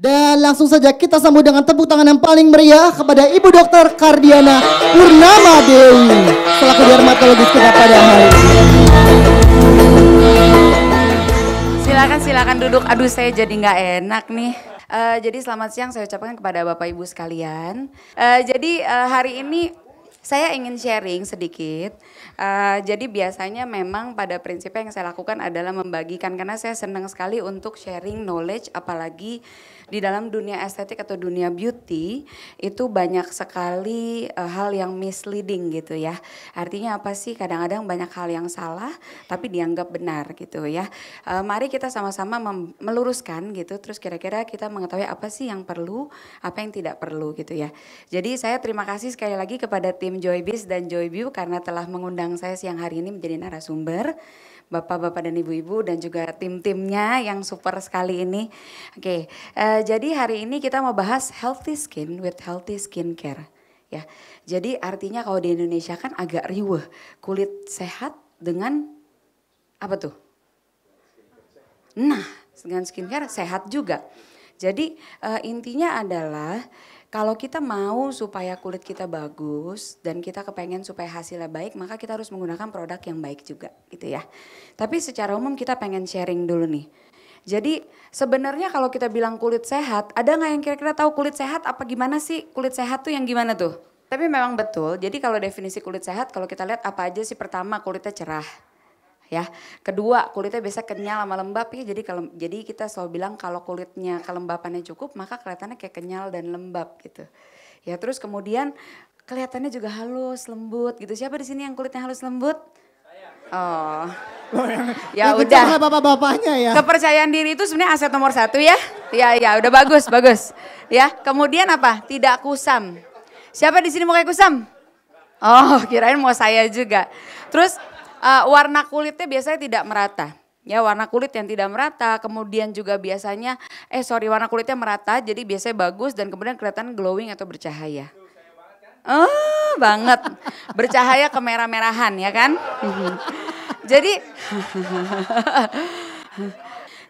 Dan langsung saja kita sambut dengan tepuk tangan yang paling meriah kepada Ibu Dokter Kardiana Purnama Dewi selaku dermatologis kita pada hari ini. Silakan silakan duduk. Aduh saya jadi nggak enak nih. Uh, jadi selamat siang saya ucapkan kepada Bapak Ibu sekalian. Uh, jadi uh, hari ini saya ingin sharing sedikit. Uh, jadi biasanya memang pada prinsipnya yang saya lakukan adalah membagikan karena saya senang sekali untuk sharing knowledge apalagi di dalam dunia estetik atau dunia beauty itu banyak sekali uh, hal yang misleading gitu ya. Artinya apa sih? Kadang-kadang banyak hal yang salah tapi dianggap benar gitu ya. Uh, mari kita sama-sama meluruskan gitu. Terus kira-kira kita mengetahui apa sih yang perlu, apa yang tidak perlu gitu ya. Jadi saya terima kasih sekali lagi kepada tim Joybiz dan Joyview karena telah mengundang saya siang hari ini menjadi narasumber. Bapak-bapak dan ibu-ibu dan juga tim-timnya yang super sekali ini. Oke, okay. uh, eh, Eh, jadi hari ini kita mau bahas healthy skin with healthy skincare. Ya, jadi artinya kalau di Indonesia kan agak riweh kulit sehat dengan apa tuh? Nah, dengan skincare sehat juga. Jadi uh, intinya adalah kalau kita mau supaya kulit kita bagus dan kita kepengen supaya hasilnya baik, maka kita harus menggunakan produk yang baik juga, gitu ya. Tapi secara umum kita pengen sharing dulu nih jadi sebenarnya kalau kita bilang kulit sehat, ada nggak yang kira-kira tahu kulit sehat apa gimana sih? Kulit sehat tuh yang gimana tuh? Tapi memang betul. Jadi kalau definisi kulit sehat kalau kita lihat apa aja sih pertama kulitnya cerah. Ya. Kedua, kulitnya biasa kenyal sama lembab ya. Jadi kalau jadi kita selalu bilang kalau kulitnya kelembapannya cukup, maka kelihatannya kayak kenyal dan lembab gitu. Ya, terus kemudian kelihatannya juga halus, lembut gitu. Siapa di sini yang kulitnya halus lembut? Oh. ya udah. bapak-bapaknya ya. Kepercayaan diri itu sebenarnya aset nomor satu ya. Ya ya udah bagus bagus. Ya kemudian apa? Tidak kusam. Siapa di sini mau kayak kusam? Oh kirain mau saya juga. Terus uh, warna kulitnya biasanya tidak merata. Ya warna kulit yang tidak merata. Kemudian juga biasanya eh sorry warna kulitnya merata. Jadi biasanya bagus dan kemudian kelihatan glowing atau bercahaya. Oh, banget. Bercahaya kemerah-merahan ya kan? Jadi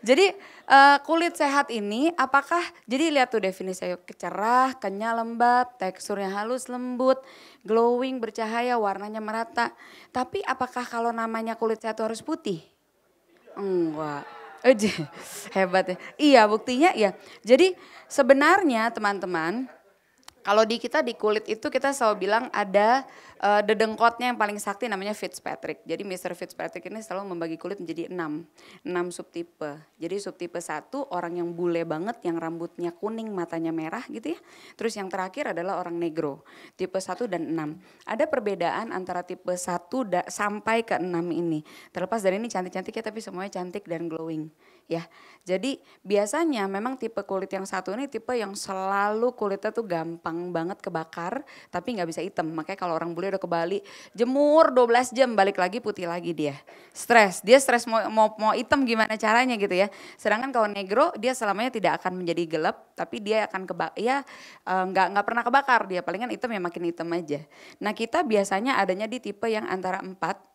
Jadi uh, kulit sehat ini apakah jadi lihat tuh definisi kecerah, kenyal, lembab, teksturnya halus, lembut, glowing, bercahaya, warnanya merata. Tapi apakah kalau namanya kulit sehat harus putih? Enggak. Eh, hebat ya. Iya, buktinya ya. Jadi sebenarnya teman-teman kalau di kita di kulit itu kita selalu bilang ada uh, dedengkotnya yang paling sakti namanya Fitzpatrick. Jadi Mr. Fitzpatrick ini selalu membagi kulit menjadi enam, enam subtipe. Jadi subtipe satu orang yang bule banget, yang rambutnya kuning, matanya merah gitu ya. Terus yang terakhir adalah orang negro, tipe satu dan enam. Ada perbedaan antara tipe satu sampai ke enam ini. Terlepas dari ini cantik-cantiknya tapi semuanya cantik dan glowing ya. Jadi biasanya memang tipe kulit yang satu ini tipe yang selalu kulitnya tuh gampang banget kebakar tapi nggak bisa hitam. Makanya kalau orang bule udah ke Bali jemur 12 jam balik lagi putih lagi dia. Stres, dia stres mau, mau mau hitam gimana caranya gitu ya. Sedangkan kalau negro dia selamanya tidak akan menjadi gelap tapi dia akan kebak ya eh, nggak uh, nggak pernah kebakar dia palingan hitam ya makin hitam aja. Nah kita biasanya adanya di tipe yang antara 4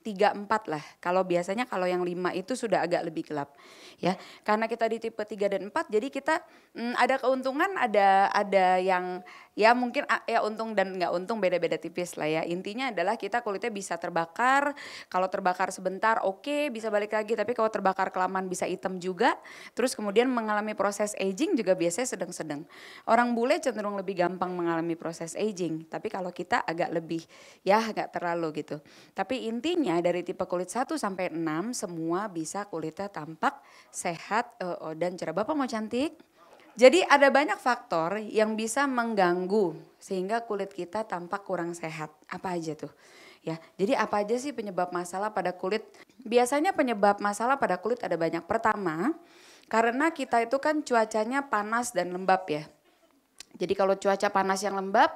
tiga empat lah. Kalau biasanya kalau yang lima itu sudah agak lebih gelap, ya. Karena kita di tipe tiga dan empat, jadi kita hmm, ada keuntungan, ada ada yang ya mungkin ah, ya untung dan nggak untung beda-beda tipis lah ya. Intinya adalah kita kulitnya bisa terbakar. Kalau terbakar sebentar, oke, okay, bisa balik lagi. Tapi kalau terbakar kelamaan bisa hitam juga. Terus kemudian mengalami proses aging juga biasanya sedang-sedang. Orang bule cenderung lebih gampang mengalami proses aging. Tapi kalau kita agak lebih ya agak terlalu gitu. Tapi intinya Artinya dari tipe kulit 1 sampai 6 semua bisa kulitnya tampak sehat uh, dan cerah. Bapak mau cantik? Jadi ada banyak faktor yang bisa mengganggu sehingga kulit kita tampak kurang sehat. Apa aja tuh? ya. Jadi apa aja sih penyebab masalah pada kulit? Biasanya penyebab masalah pada kulit ada banyak. Pertama, karena kita itu kan cuacanya panas dan lembab ya. Jadi kalau cuaca panas yang lembab,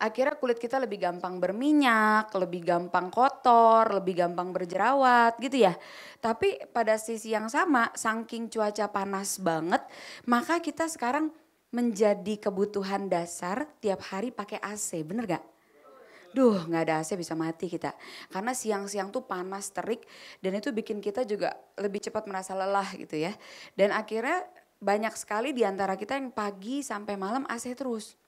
akhirnya kulit kita lebih gampang berminyak, lebih gampang kotor, lebih gampang berjerawat gitu ya. Tapi pada sisi yang sama, saking cuaca panas banget, maka kita sekarang menjadi kebutuhan dasar tiap hari pakai AC, bener gak? Duh gak ada AC bisa mati kita. Karena siang-siang tuh panas terik dan itu bikin kita juga lebih cepat merasa lelah gitu ya. Dan akhirnya banyak sekali diantara kita yang pagi sampai malam AC terus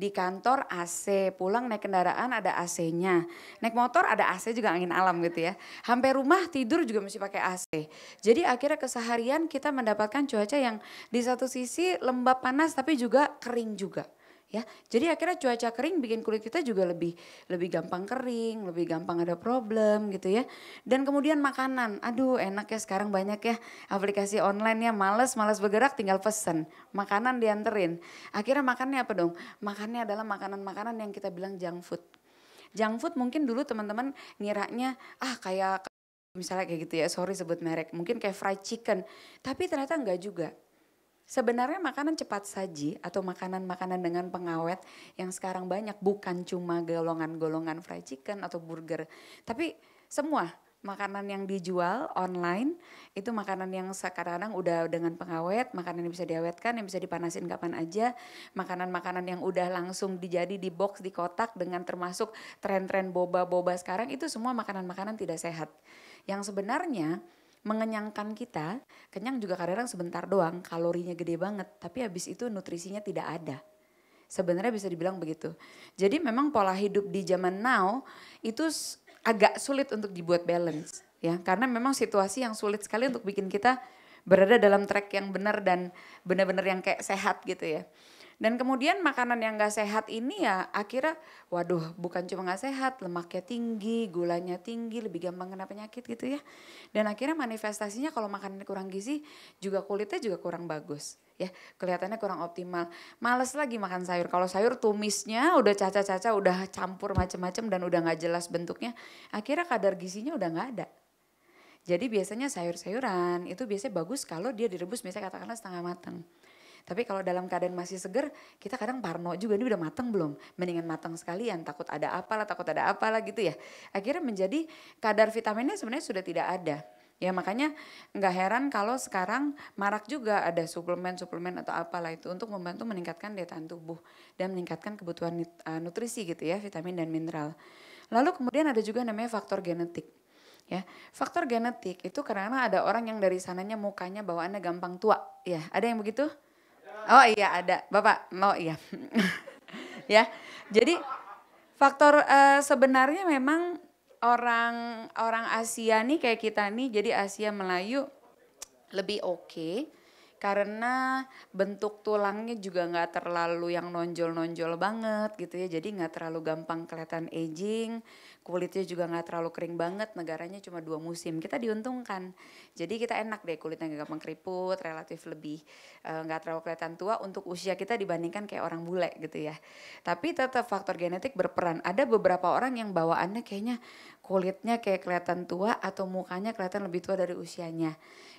di kantor AC, pulang naik kendaraan ada AC-nya, naik motor ada AC juga angin alam gitu ya. Hampir rumah tidur juga mesti pakai AC. Jadi akhirnya keseharian kita mendapatkan cuaca yang di satu sisi lembab panas tapi juga kering juga ya. Jadi akhirnya cuaca kering bikin kulit kita juga lebih lebih gampang kering, lebih gampang ada problem gitu ya. Dan kemudian makanan, aduh enak ya sekarang banyak ya aplikasi online ya, males males bergerak tinggal pesen, makanan dianterin. Akhirnya makannya apa dong? Makannya adalah makanan-makanan yang kita bilang junk food. Junk food mungkin dulu teman-teman ngiranya ah kayak misalnya kayak gitu ya, sorry sebut merek, mungkin kayak fried chicken. Tapi ternyata enggak juga Sebenarnya makanan cepat saji atau makanan-makanan dengan pengawet yang sekarang banyak bukan cuma golongan-golongan fried chicken atau burger, tapi semua makanan yang dijual online itu makanan yang sekarang udah dengan pengawet, makanan yang bisa diawetkan, yang bisa dipanasin kapan aja, makanan-makanan yang udah langsung dijadi di box, di kotak dengan termasuk tren-tren boba-boba sekarang itu semua makanan-makanan tidak sehat. Yang sebenarnya mengenyangkan kita, kenyang juga kadang sebentar doang, kalorinya gede banget, tapi habis itu nutrisinya tidak ada. Sebenarnya bisa dibilang begitu. Jadi memang pola hidup di zaman now itu agak sulit untuk dibuat balance ya, karena memang situasi yang sulit sekali untuk bikin kita berada dalam track yang benar dan benar-benar yang kayak sehat gitu ya. Dan kemudian makanan yang gak sehat ini ya akhirnya waduh bukan cuma gak sehat, lemaknya tinggi, gulanya tinggi, lebih gampang kena penyakit gitu ya. Dan akhirnya manifestasinya kalau makanannya kurang gizi juga kulitnya juga kurang bagus ya kelihatannya kurang optimal. Males lagi makan sayur. Kalau sayur tumisnya udah caca-caca, udah campur macem-macem dan udah gak jelas bentuknya. Akhirnya kadar gizinya udah gak ada. Jadi biasanya sayur-sayuran itu biasanya bagus kalau dia direbus misalnya katakanlah setengah matang. Tapi kalau dalam keadaan masih seger, kita kadang parno juga, ini udah matang belum? Mendingan matang sekalian, takut ada apalah, takut ada apalah gitu ya. Akhirnya menjadi kadar vitaminnya sebenarnya sudah tidak ada. Ya makanya nggak heran kalau sekarang marak juga ada suplemen-suplemen atau apalah itu untuk membantu meningkatkan daya tahan tubuh dan meningkatkan kebutuhan eh, nutrisi gitu ya, vitamin dan mineral. Lalu kemudian ada juga namanya faktor genetik. Ya, faktor genetik itu karena ada orang yang dari sananya mukanya bawaannya gampang tua, ya. Ada yang begitu? Oh iya ada, Bapak mau oh, iya. ya, jadi faktor uh, sebenarnya memang orang orang Asia nih kayak kita nih, jadi Asia Melayu lebih oke. Okay karena bentuk tulangnya juga nggak terlalu yang nonjol-nonjol banget gitu ya jadi nggak terlalu gampang kelihatan aging kulitnya juga nggak terlalu kering banget negaranya cuma dua musim kita diuntungkan jadi kita enak deh kulitnya nggak gampang keriput relatif lebih eh, nggak uh, terlalu kelihatan tua untuk usia kita dibandingkan kayak orang bule gitu ya tapi tetap faktor genetik berperan ada beberapa orang yang bawaannya kayaknya kulitnya kayak kelihatan tua atau mukanya kelihatan lebih tua dari usianya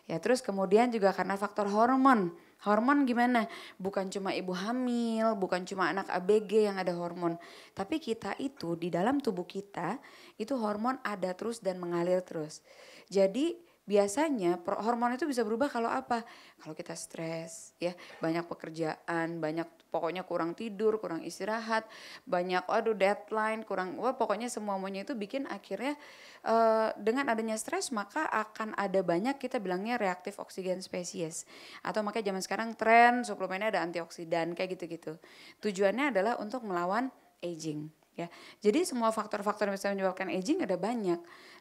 Ya terus kemudian juga karena faktor hormon. Hormon gimana? Bukan cuma ibu hamil, bukan cuma anak ABG yang ada hormon. Tapi kita itu di dalam tubuh kita itu hormon ada terus dan mengalir terus. Jadi biasanya hormon itu bisa berubah kalau apa? Kalau kita stres, ya banyak pekerjaan, banyak pokoknya kurang tidur, kurang istirahat, banyak aduh deadline, kurang wah pokoknya semuanya itu bikin akhirnya uh, dengan adanya stres maka akan ada banyak kita bilangnya reaktif oksigen spesies atau makanya zaman sekarang tren suplemennya ada antioksidan kayak gitu-gitu. Tujuannya adalah untuk melawan aging ya. Jadi semua faktor-faktor yang bisa menyebabkan aging ada banyak.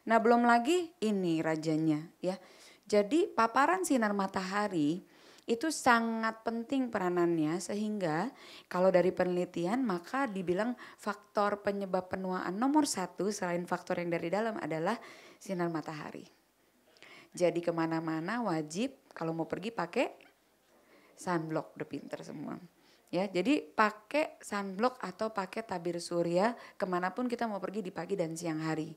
Nah, belum lagi ini rajanya ya. Jadi paparan sinar matahari itu sangat penting peranannya sehingga kalau dari penelitian maka dibilang faktor penyebab penuaan nomor satu selain faktor yang dari dalam adalah sinar matahari. Jadi kemana-mana wajib kalau mau pergi pakai sunblock udah pinter semua. Ya, jadi pakai sunblock atau pakai tabir surya kemanapun kita mau pergi di pagi dan siang hari.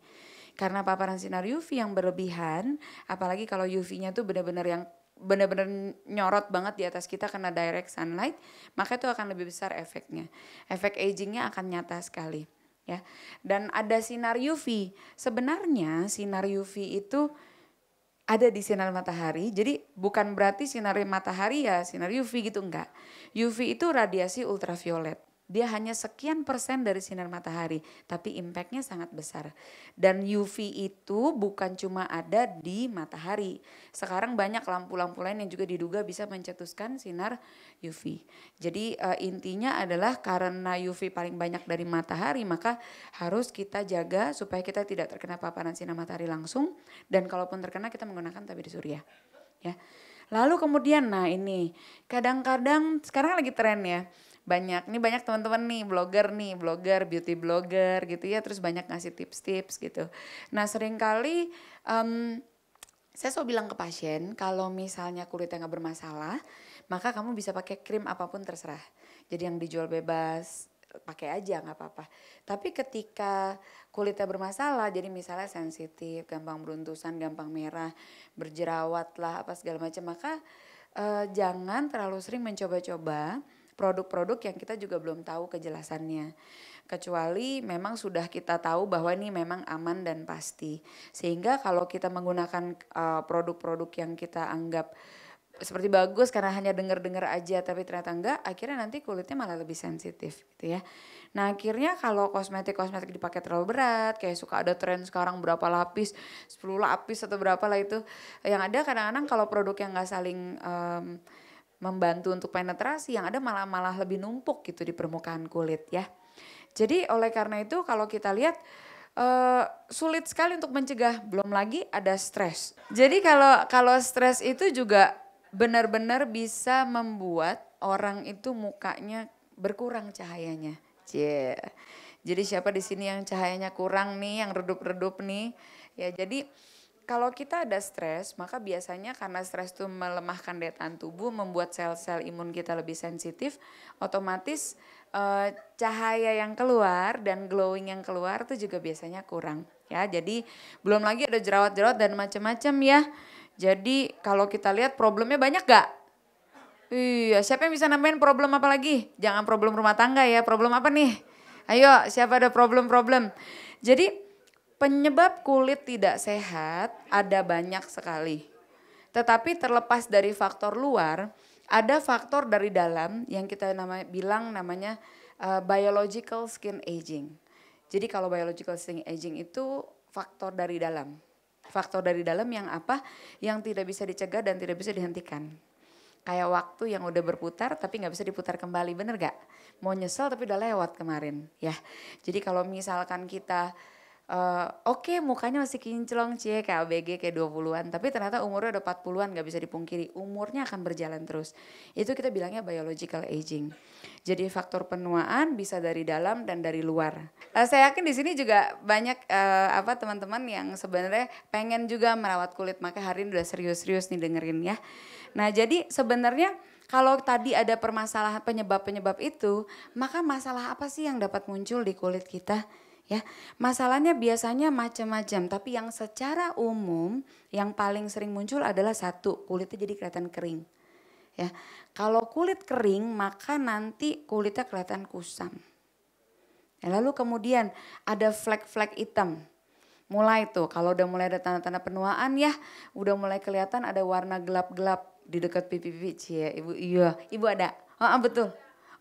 Karena paparan sinar UV yang berlebihan, apalagi kalau UV-nya tuh benar-benar yang benar-benar nyorot banget di atas kita karena direct sunlight, maka itu akan lebih besar efeknya. Efek agingnya akan nyata sekali, ya. Dan ada sinar UV. Sebenarnya sinar UV itu ada di sinar matahari. Jadi bukan berarti sinar matahari ya sinar UV gitu enggak. UV itu radiasi ultraviolet. Dia hanya sekian persen dari sinar matahari, tapi impactnya sangat besar. Dan UV itu bukan cuma ada di matahari. Sekarang banyak lampu-lampu lain yang juga diduga bisa mencetuskan sinar UV. Jadi uh, intinya adalah karena UV paling banyak dari matahari, maka harus kita jaga supaya kita tidak terkena paparan sinar matahari langsung. Dan kalaupun terkena kita menggunakan tabir surya. Ya. Lalu kemudian, nah ini kadang-kadang sekarang lagi tren ya banyak nih banyak teman-teman nih blogger nih blogger beauty blogger gitu ya terus banyak ngasih tips-tips gitu nah seringkali um, saya selalu bilang ke pasien kalau misalnya kulitnya nggak bermasalah maka kamu bisa pakai krim apapun terserah jadi yang dijual bebas pakai aja nggak apa-apa. Tapi ketika kulitnya bermasalah, jadi misalnya sensitif, gampang beruntusan, gampang merah, berjerawat lah apa segala macam, maka eh, jangan terlalu sering mencoba-coba produk-produk yang kita juga belum tahu kejelasannya. Kecuali memang sudah kita tahu bahwa ini memang aman dan pasti. Sehingga kalau kita menggunakan eh, produk-produk uh, yang kita anggap seperti bagus karena hanya dengar-dengar aja tapi ternyata enggak akhirnya nanti kulitnya malah lebih sensitif gitu ya. Nah akhirnya kalau kosmetik-kosmetik dipakai terlalu berat kayak suka ada tren sekarang berapa lapis 10 lapis atau berapa lah itu yang ada kadang-kadang kalau produk yang enggak saling um, membantu untuk penetrasi yang ada malah malah lebih numpuk gitu di permukaan kulit ya. Jadi oleh karena itu kalau kita lihat uh, sulit sekali untuk mencegah, belum lagi ada stres. Jadi kalau kalau stres itu juga benar-benar bisa membuat orang itu mukanya berkurang cahayanya. Yeah. Jadi siapa di sini yang cahayanya kurang nih, yang redup-redup nih, ya jadi kalau kita ada stres, maka biasanya karena stres itu melemahkan daya tahan tubuh, membuat sel-sel imun kita lebih sensitif, otomatis eh, cahaya yang keluar dan glowing yang keluar itu juga biasanya kurang ya. Jadi belum lagi ada jerawat-jerawat dan macam-macam ya. Jadi kalau kita lihat problemnya banyak gak? Iya, siapa yang bisa nambahin problem apa lagi? Jangan problem rumah tangga ya, problem apa nih? Ayo, siapa ada problem-problem? Jadi Penyebab kulit tidak sehat ada banyak sekali. Tetapi terlepas dari faktor luar, ada faktor dari dalam yang kita nama, bilang namanya uh, biological skin aging. Jadi kalau biological skin aging itu faktor dari dalam. Faktor dari dalam yang apa? Yang tidak bisa dicegah dan tidak bisa dihentikan kayak waktu yang udah berputar tapi nggak bisa diputar kembali bener gak mau nyesel tapi udah lewat kemarin ya jadi kalau misalkan kita Eh, oke okay, mukanya masih kinclong cie kayak ABG kayak 20-an tapi ternyata umurnya udah 40-an gak bisa dipungkiri umurnya akan berjalan terus itu kita bilangnya biological aging jadi faktor penuaan bisa dari dalam dan dari luar uh, saya yakin di sini juga banyak uh, apa teman-teman yang sebenarnya pengen juga merawat kulit maka hari ini udah serius-serius nih dengerin ya nah jadi sebenarnya kalau tadi ada permasalahan penyebab-penyebab itu, maka masalah apa sih yang dapat muncul di kulit kita? ya. Masalahnya biasanya macam-macam, tapi yang secara umum yang paling sering muncul adalah satu, kulitnya jadi kelihatan kering. Ya. Kalau kulit kering, maka nanti kulitnya kelihatan kusam. Ya, lalu kemudian ada flek-flek hitam. Mulai tuh, kalau udah mulai ada tanda-tanda penuaan ya, udah mulai kelihatan ada warna gelap-gelap di dekat pipi-pipi. Cie, ibu, iya, ibu ada. Oh, betul.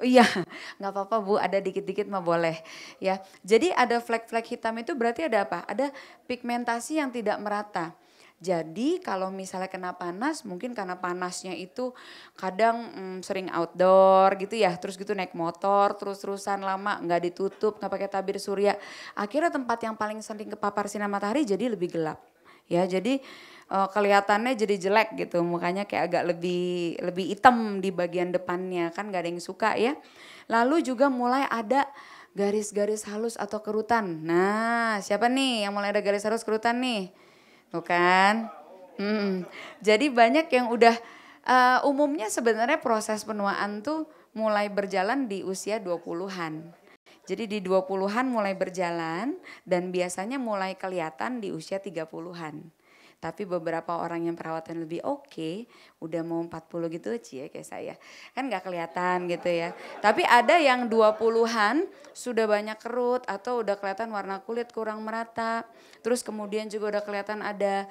Iya, nggak apa-apa Bu, ada dikit-dikit mah boleh. Ya, jadi ada flek-flek hitam itu berarti ada apa? Ada pigmentasi yang tidak merata. Jadi kalau misalnya kena panas, mungkin karena panasnya itu kadang hmm, sering outdoor gitu ya, terus gitu naik motor, terus-terusan lama, nggak ditutup, nggak pakai tabir surya. Akhirnya tempat yang paling sering kepapar sinar matahari jadi lebih gelap. Ya, jadi uh, kelihatannya jadi jelek gitu mukanya kayak agak lebih lebih hitam di bagian depannya kan gak ada yang suka ya lalu juga mulai ada garis-garis halus atau kerutan nah siapa nih yang mulai ada garis halus kerutan nih bukan kan hmm. jadi banyak yang udah uh, umumnya sebenarnya proses penuaan tuh mulai berjalan di usia 20-an. Jadi di 20-an mulai berjalan dan biasanya mulai kelihatan di usia 30-an tapi beberapa orang yang perawatan lebih oke, okay, udah mau 40 gitu ya kayak saya. Kan nggak kelihatan gitu ya. Tapi ada yang 20-an sudah banyak kerut atau udah kelihatan warna kulit kurang merata. Terus kemudian juga udah kelihatan ada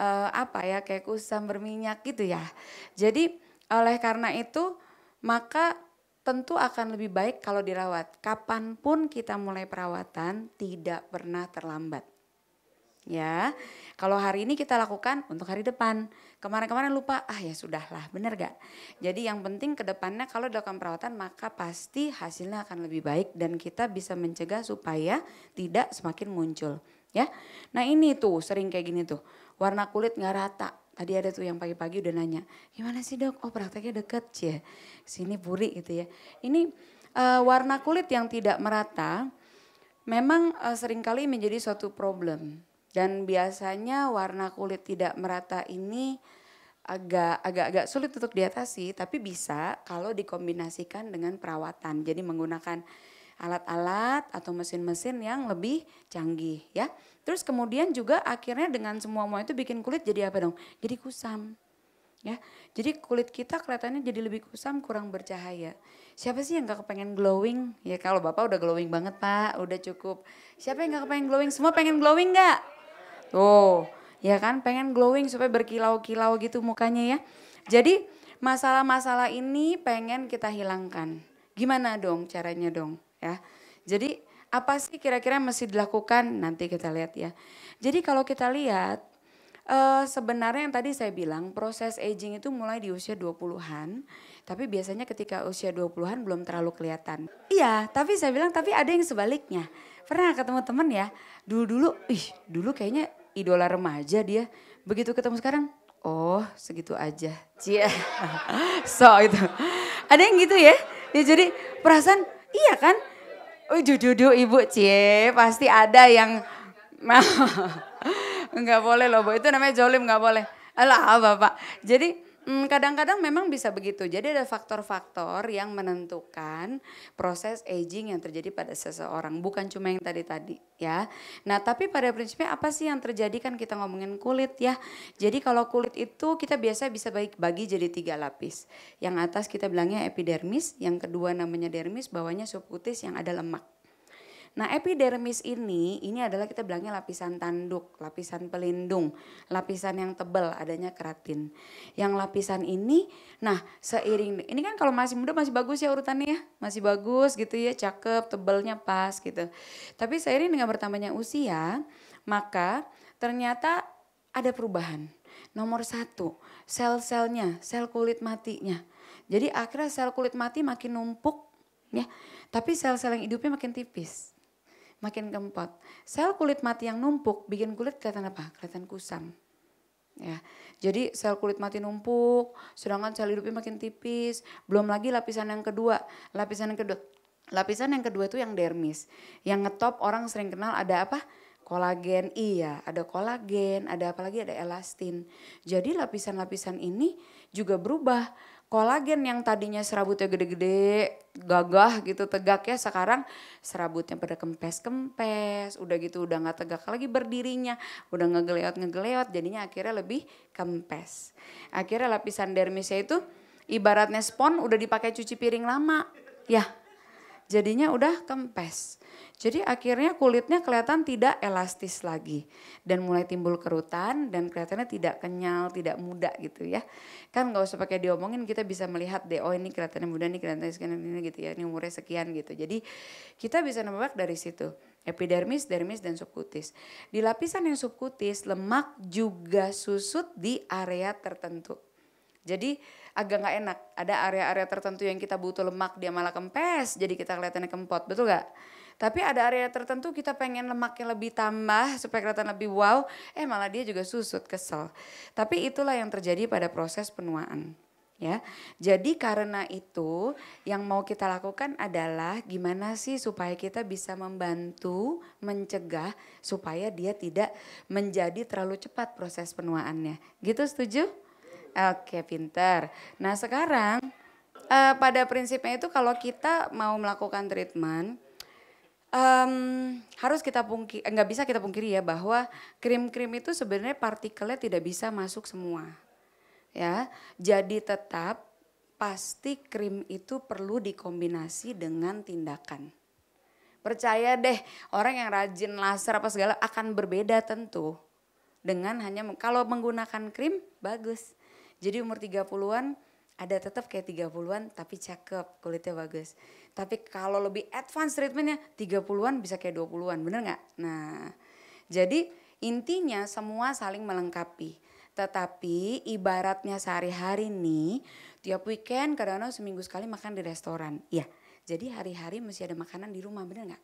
uh, apa ya kayak kusam berminyak gitu ya. Jadi oleh karena itu maka tentu akan lebih baik kalau dirawat. Kapanpun kita mulai perawatan tidak pernah terlambat ya. Kalau hari ini kita lakukan untuk hari depan. Kemarin-kemarin lupa, ah ya sudahlah, benar gak? Jadi yang penting ke depannya kalau dilakukan perawatan maka pasti hasilnya akan lebih baik dan kita bisa mencegah supaya tidak semakin muncul. ya. Nah ini tuh sering kayak gini tuh, warna kulit gak rata. Tadi ada tuh yang pagi-pagi udah nanya, gimana sih dok? Oh prakteknya deket ya, sini puri gitu ya. Ini uh, warna kulit yang tidak merata memang uh, seringkali menjadi suatu problem dan biasanya warna kulit tidak merata ini agak agak agak sulit untuk diatasi, tapi bisa kalau dikombinasikan dengan perawatan. Jadi menggunakan alat-alat atau mesin-mesin yang lebih canggih ya. Terus kemudian juga akhirnya dengan semua semua itu bikin kulit jadi apa dong? Jadi kusam. Ya. Jadi kulit kita kelihatannya jadi lebih kusam, kurang bercahaya. Siapa sih yang gak kepengen glowing? Ya kalau Bapak udah glowing banget Pak, udah cukup. Siapa yang gak kepengen glowing? Semua pengen glowing nggak? Tuh, ya kan pengen glowing supaya berkilau-kilau gitu mukanya ya. Jadi masalah-masalah ini pengen kita hilangkan. Gimana dong caranya dong ya. Jadi apa sih kira-kira mesti dilakukan nanti kita lihat ya. Jadi kalau kita lihat uh, sebenarnya yang tadi saya bilang proses aging itu mulai di usia 20-an, tapi biasanya ketika usia 20-an belum terlalu kelihatan. Iya, tapi saya bilang tapi ada yang sebaliknya. Pernah ketemu teman ya, dulu-dulu, ih dulu kayaknya idola remaja dia. Begitu ketemu sekarang, oh segitu aja. cie, so itu. Ada yang gitu ya? Ya jadi perasaan iya kan? oh judu ibu cie pasti ada yang nggak boleh loh itu namanya jolim nggak boleh. Alah bapak. Jadi Hmm, kadang-kadang memang bisa begitu. Jadi ada faktor-faktor yang menentukan proses aging yang terjadi pada seseorang, bukan cuma yang tadi-tadi ya. Nah, tapi pada prinsipnya apa sih yang terjadi kan kita ngomongin kulit ya. Jadi kalau kulit itu kita biasa bisa bagi, bagi jadi tiga lapis. Yang atas kita bilangnya epidermis, yang kedua namanya dermis, bawahnya subkutis yang ada lemak. Nah epidermis ini, ini adalah kita bilangnya lapisan tanduk, lapisan pelindung, lapisan yang tebal adanya keratin. Yang lapisan ini, nah seiring, ini kan kalau masih muda masih bagus ya urutannya ya, masih bagus gitu ya, cakep, tebalnya pas gitu. Tapi seiring dengan bertambahnya usia, maka ternyata ada perubahan. Nomor satu, sel-selnya, sel kulit matinya. Jadi akhirnya sel kulit mati makin numpuk, ya. Tapi sel-sel yang hidupnya makin tipis makin kempot. Sel kulit mati yang numpuk bikin kulit kelihatan apa? Kelihatan kusam. Ya. Jadi sel kulit mati numpuk, sedangkan sel hidupnya makin tipis, belum lagi lapisan yang kedua. Lapisan yang kedua lapisan yang kedua itu yang dermis. Yang ngetop orang sering kenal ada apa? Kolagen. Iya, ada kolagen, ada apa lagi ada elastin. Jadi lapisan-lapisan ini juga berubah kolagen yang tadinya serabutnya gede-gede, gagah gitu tegak ya sekarang serabutnya pada kempes-kempes, udah gitu udah nggak tegak lagi berdirinya, udah ngegeleot-ngegeleot jadinya akhirnya lebih kempes. Akhirnya lapisan dermisnya itu ibaratnya spon udah dipakai cuci piring lama, ya jadinya udah kempes. Jadi akhirnya kulitnya kelihatan tidak elastis lagi dan mulai timbul kerutan dan kelihatannya tidak kenyal, tidak muda gitu ya. Kan nggak usah pakai diomongin kita bisa melihat deh oh ini kelihatannya muda nih kelihatannya sekian ini gitu ya, ini umurnya sekian gitu. Jadi kita bisa nembak dari situ epidermis, dermis, dan subkutis. Di lapisan yang subkutis, lemak juga susut di area tertentu. Jadi agak nggak enak, ada area-area tertentu yang kita butuh lemak, dia malah kempes, jadi kita kelihatannya kempot, betul gak? Tapi ada area tertentu kita pengen lemaknya lebih tambah supaya kelihatan lebih wow, eh malah dia juga susut, kesel. Tapi itulah yang terjadi pada proses penuaan. Ya, jadi karena itu yang mau kita lakukan adalah gimana sih supaya kita bisa membantu mencegah supaya dia tidak menjadi terlalu cepat proses penuaannya. Gitu setuju? Oke, pinter. Nah sekarang uh, pada prinsipnya itu kalau kita mau melakukan treatment Um, harus kita pungkiri, eh, nggak bisa kita pungkiri ya bahwa krim-krim itu sebenarnya partikelnya tidak bisa masuk semua. Ya, jadi tetap pasti krim itu perlu dikombinasi dengan tindakan. Percaya deh, orang yang rajin laser apa segala akan berbeda tentu dengan hanya kalau menggunakan krim bagus. Jadi umur 30-an ada tetap kayak 30-an tapi cakep, kulitnya bagus. Tapi kalau lebih advance treatmentnya 30-an bisa kayak 20-an, bener nggak? Nah, jadi intinya semua saling melengkapi. Tetapi ibaratnya sehari-hari nih, tiap weekend kadang-kadang seminggu sekali makan di restoran. Iya, jadi hari-hari masih ada makanan di rumah, bener nggak?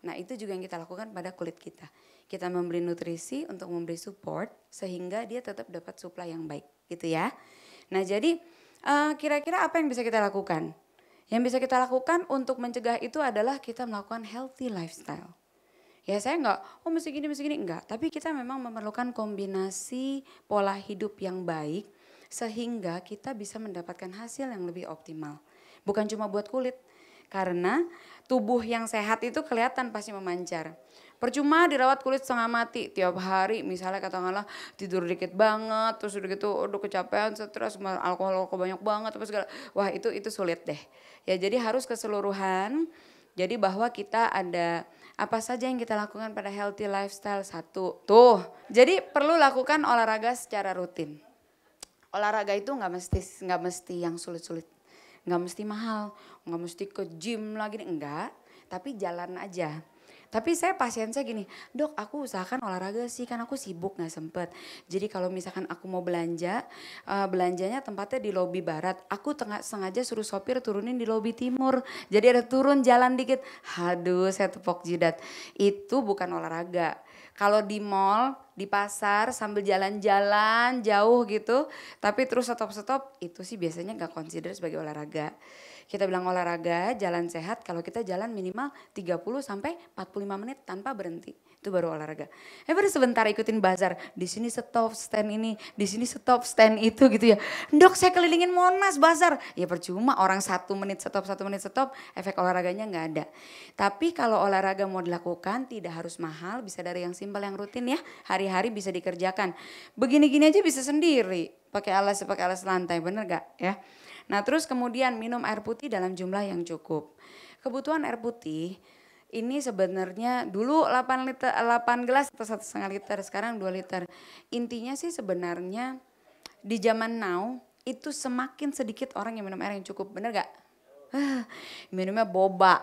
Nah itu juga yang kita lakukan pada kulit kita. Kita memberi nutrisi untuk memberi support sehingga dia tetap dapat suplai yang baik gitu ya. Nah jadi kira eh, kira-kira apa yang bisa kita lakukan? Yang bisa kita lakukan untuk mencegah itu adalah kita melakukan healthy lifestyle. Ya saya enggak, oh mesti gini, mesti gini, enggak. Tapi kita memang memerlukan kombinasi pola hidup yang baik sehingga kita bisa mendapatkan hasil yang lebih optimal. Bukan cuma buat kulit, karena tubuh yang sehat itu kelihatan pasti memancar. Percuma dirawat kulit setengah mati tiap hari misalnya katakanlah tidur dikit banget terus udah gitu udah kecapean stres alkohol kok banyak banget terus segala. Wah, itu itu sulit deh. Ya jadi harus keseluruhan. Jadi bahwa kita ada apa saja yang kita lakukan pada healthy lifestyle satu tuh jadi perlu lakukan olahraga secara rutin olahraga itu nggak mesti nggak mesti yang sulit-sulit nggak mesti mahal nggak mesti ke gym lagi enggak tapi jalan aja tapi saya pasien saya gini, dok aku usahakan olahraga sih kan aku sibuk gak sempet. Jadi kalau misalkan aku mau belanja, uh, belanjanya tempatnya di lobi barat. Aku tengah sengaja suruh sopir turunin di lobi timur. Jadi ada turun jalan dikit. haduh saya tepok jidat. Itu bukan olahraga. Kalau di mall, di pasar sambil jalan-jalan jauh gitu, tapi terus stop-stop itu sih biasanya gak consider sebagai olahraga kita bilang olahraga, jalan sehat, kalau kita jalan minimal 30 sampai 45 menit tanpa berhenti. Itu baru olahraga. Eh baru sebentar ikutin bazar, di sini stop stand ini, di sini stop stand itu gitu ya. Dok saya kelilingin Monas bazar. Ya percuma orang satu menit stop, satu menit stop, efek olahraganya nggak ada. Tapi kalau olahraga mau dilakukan tidak harus mahal, bisa dari yang simpel yang rutin ya, hari-hari bisa dikerjakan. Begini-gini aja bisa sendiri, pakai alas pakai alas lantai bener gak ya Nah, terus kemudian minum air putih dalam jumlah yang cukup. Kebutuhan air putih ini sebenarnya dulu 8 liter 8 gelas atau satu setengah liter sekarang 2 liter intinya sih sebenarnya di zaman now itu semakin sedikit orang yang minum air yang cukup bener gak ah, minumnya boba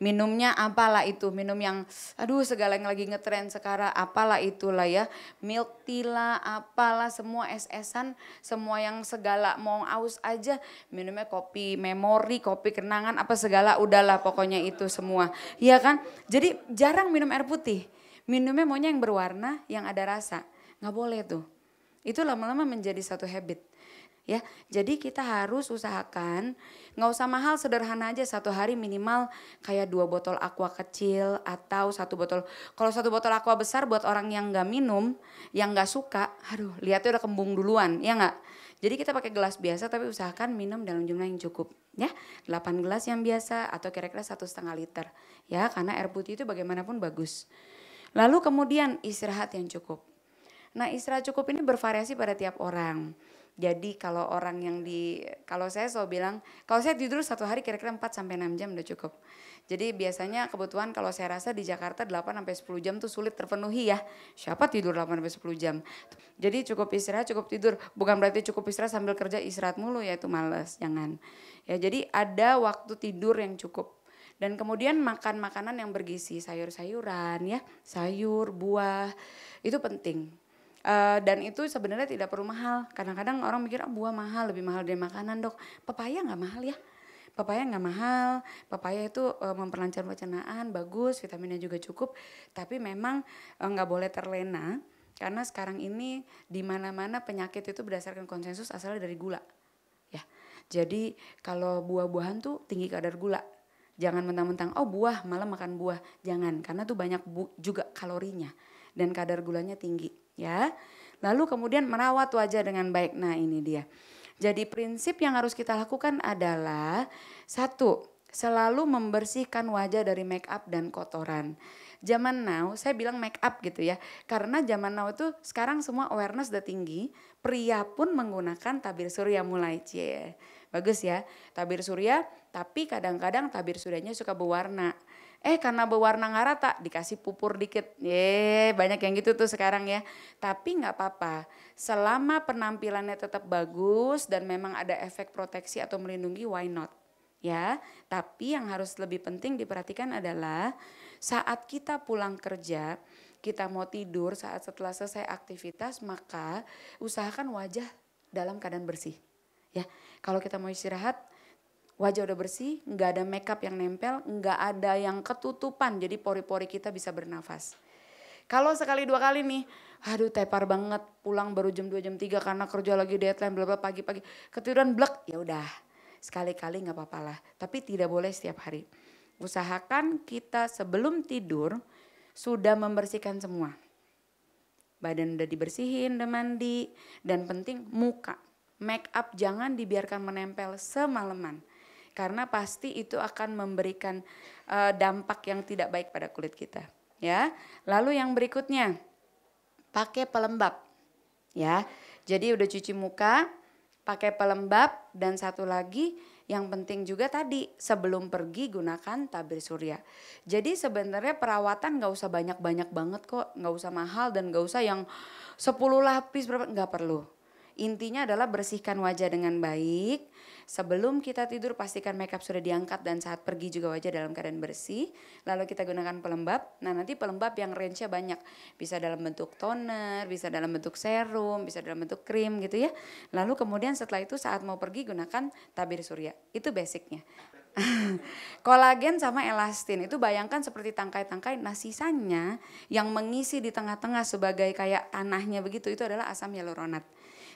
minumnya apalah itu, minum yang aduh segala yang lagi ngetren sekarang apalah itulah ya, milk tea lah, apalah semua es-esan, semua yang segala mau aus aja, minumnya kopi memori, kopi kenangan apa segala udahlah pokoknya itu semua. Iya kan? Jadi jarang minum air putih. Minumnya maunya yang berwarna, yang ada rasa. Nggak boleh tuh. Itu lama-lama menjadi satu habit ya. Jadi kita harus usahakan nggak usah mahal sederhana aja satu hari minimal kayak dua botol aqua kecil atau satu botol kalau satu botol aqua besar buat orang yang nggak minum yang nggak suka aduh tuh udah kembung duluan ya nggak jadi kita pakai gelas biasa tapi usahakan minum dalam jumlah yang cukup ya 8 gelas yang biasa atau kira-kira satu setengah liter ya karena air putih itu bagaimanapun bagus lalu kemudian istirahat yang cukup Nah istirahat cukup ini bervariasi pada tiap orang. Jadi kalau orang yang di, kalau saya selalu bilang, kalau saya tidur satu hari kira-kira 4 sampai 6 jam udah cukup. Jadi biasanya kebutuhan kalau saya rasa di Jakarta 8 sampai 10 jam tuh sulit terpenuhi ya. Siapa tidur 8 sampai 10 jam? Jadi cukup istirahat, cukup tidur. Bukan berarti cukup istirahat sambil kerja istirahat mulu ya itu males, jangan. Ya jadi ada waktu tidur yang cukup. Dan kemudian makan makanan yang bergizi, sayur-sayuran ya, sayur, buah, itu penting Eh, dan itu sebenarnya tidak perlu mahal. Kadang-kadang orang mikir oh, buah mahal, lebih mahal dari makanan dok. Pepaya nggak mahal ya? Pepaya nggak mahal, pepaya itu uh, memperlancar pencernaan, bagus, vitaminnya juga cukup. Tapi memang eh, nggak uh, boleh terlena karena sekarang ini di mana-mana penyakit itu berdasarkan konsensus asalnya dari gula. Ya. Jadi kalau buah-buahan tuh tinggi kadar gula. Jangan mentang-mentang oh buah malah makan buah, jangan karena tuh banyak bu juga kalorinya dan kadar gulanya tinggi ya. Lalu kemudian merawat wajah dengan baik. Nah, ini dia. Jadi prinsip yang harus kita lakukan adalah satu, selalu membersihkan wajah dari make up dan kotoran. Zaman now, saya bilang make up gitu ya, karena zaman now itu sekarang semua awareness udah tinggi, pria pun menggunakan tabir surya mulai, cie. Bagus ya, tabir surya, tapi kadang-kadang tabir suryanya suka berwarna. Eh karena berwarna nggak rata dikasih pupur dikit. Ye, banyak yang gitu tuh sekarang ya. Tapi nggak apa-apa. Selama penampilannya tetap bagus dan memang ada efek proteksi atau melindungi why not? Ya, tapi yang harus lebih penting diperhatikan adalah saat kita pulang kerja, kita mau tidur saat setelah selesai aktivitas maka usahakan wajah dalam keadaan bersih. Ya, kalau kita mau istirahat wajah udah bersih, nggak ada makeup yang nempel, nggak ada yang ketutupan, jadi pori-pori kita bisa bernafas. Kalau sekali dua kali nih, aduh tepar banget, pulang baru jam 2 jam 3 karena kerja lagi deadline, bla bla pagi-pagi, ketiduran blek, ya udah. Sekali-kali nggak apa-apa lah, tapi tidak boleh setiap hari. Usahakan kita sebelum tidur sudah membersihkan semua. Badan udah dibersihin, udah mandi, dan penting muka. Make up jangan dibiarkan menempel semalaman karena pasti itu akan memberikan uh, dampak yang tidak baik pada kulit kita ya lalu yang berikutnya pakai pelembab ya jadi udah cuci muka pakai pelembab dan satu lagi yang penting juga tadi sebelum pergi gunakan tabir surya. Jadi sebenarnya perawatan gak usah banyak-banyak banget kok, gak usah mahal dan gak usah yang 10 lapis berapa gak perlu. Intinya adalah bersihkan wajah dengan baik. Sebelum kita tidur pastikan makeup sudah diangkat dan saat pergi juga wajah dalam keadaan bersih. Lalu kita gunakan pelembab. Nah nanti pelembab yang range-nya banyak. Bisa dalam bentuk toner, bisa dalam bentuk serum, bisa dalam bentuk krim gitu ya. Lalu kemudian setelah itu saat mau pergi gunakan tabir surya. Itu basicnya. kolagen sama elastin itu bayangkan seperti tangkai-tangkai nah sisanya yang mengisi di tengah-tengah sebagai kayak tanahnya begitu itu adalah asam hyaluronat.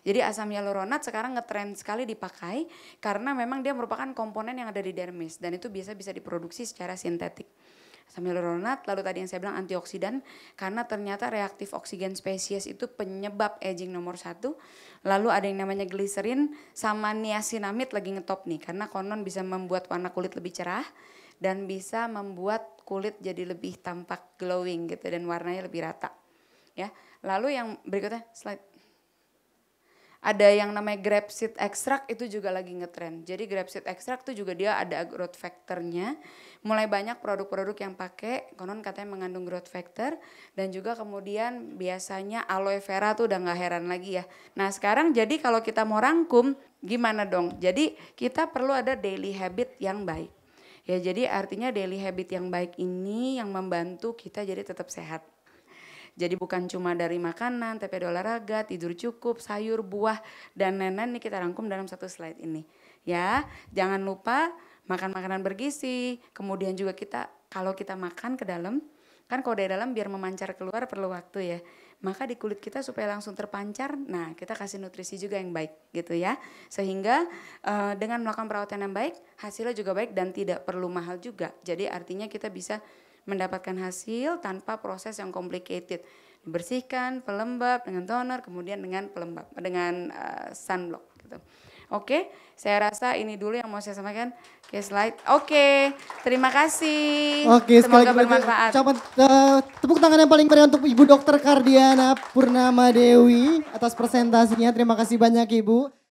Jadi asam hyaluronat sekarang ngetrend sekali dipakai karena memang dia merupakan komponen yang ada di dermis dan itu biasa bisa diproduksi secara sintetik. Asam hyaluronat, lalu tadi yang saya bilang antioksidan, karena ternyata reaktif oksigen spesies itu penyebab aging nomor satu. Lalu ada yang namanya gliserin sama niacinamid lagi ngetop nih, karena konon bisa membuat warna kulit lebih cerah dan bisa membuat kulit jadi lebih tampak glowing gitu dan warnanya lebih rata. Ya, lalu yang berikutnya slide ada yang namanya grape seed extract itu juga lagi ngetrend. Jadi grape seed extract itu juga dia ada growth factornya. Mulai banyak produk-produk yang pakai, konon katanya mengandung growth factor. Dan juga kemudian biasanya aloe vera tuh udah nggak heran lagi ya. Nah sekarang jadi kalau kita mau rangkum, gimana dong? Jadi kita perlu ada daily habit yang baik. Ya jadi artinya daily habit yang baik ini yang membantu kita jadi tetap sehat. Jadi bukan cuma dari makanan, tapi ada olahraga, tidur cukup, sayur, buah, dan lain-lain ini kita rangkum dalam satu slide ini. Ya, jangan lupa makan makanan bergizi, kemudian juga kita kalau kita makan ke dalam, kan kalau dari dalam biar memancar keluar perlu waktu ya. Maka di kulit kita supaya langsung terpancar, nah kita kasih nutrisi juga yang baik gitu ya. Sehingga uh, dengan melakukan perawatan yang baik, hasilnya juga baik dan tidak perlu mahal juga. Jadi artinya kita bisa mendapatkan hasil tanpa proses yang complicated. Dibersihkan, pelembab dengan toner, kemudian dengan pelembab dengan uh, sunblock gitu. Oke, saya rasa ini dulu yang mau saya sampaikan. Oke, slide. Oke, terima kasih. Oke, semoga bermanfaat. Coba uh, eh, tepuk tangan yang paling meriah untuk Ibu Dokter Kardiana Purnama Dewi atas presentasinya. Terima kasih banyak Ibu.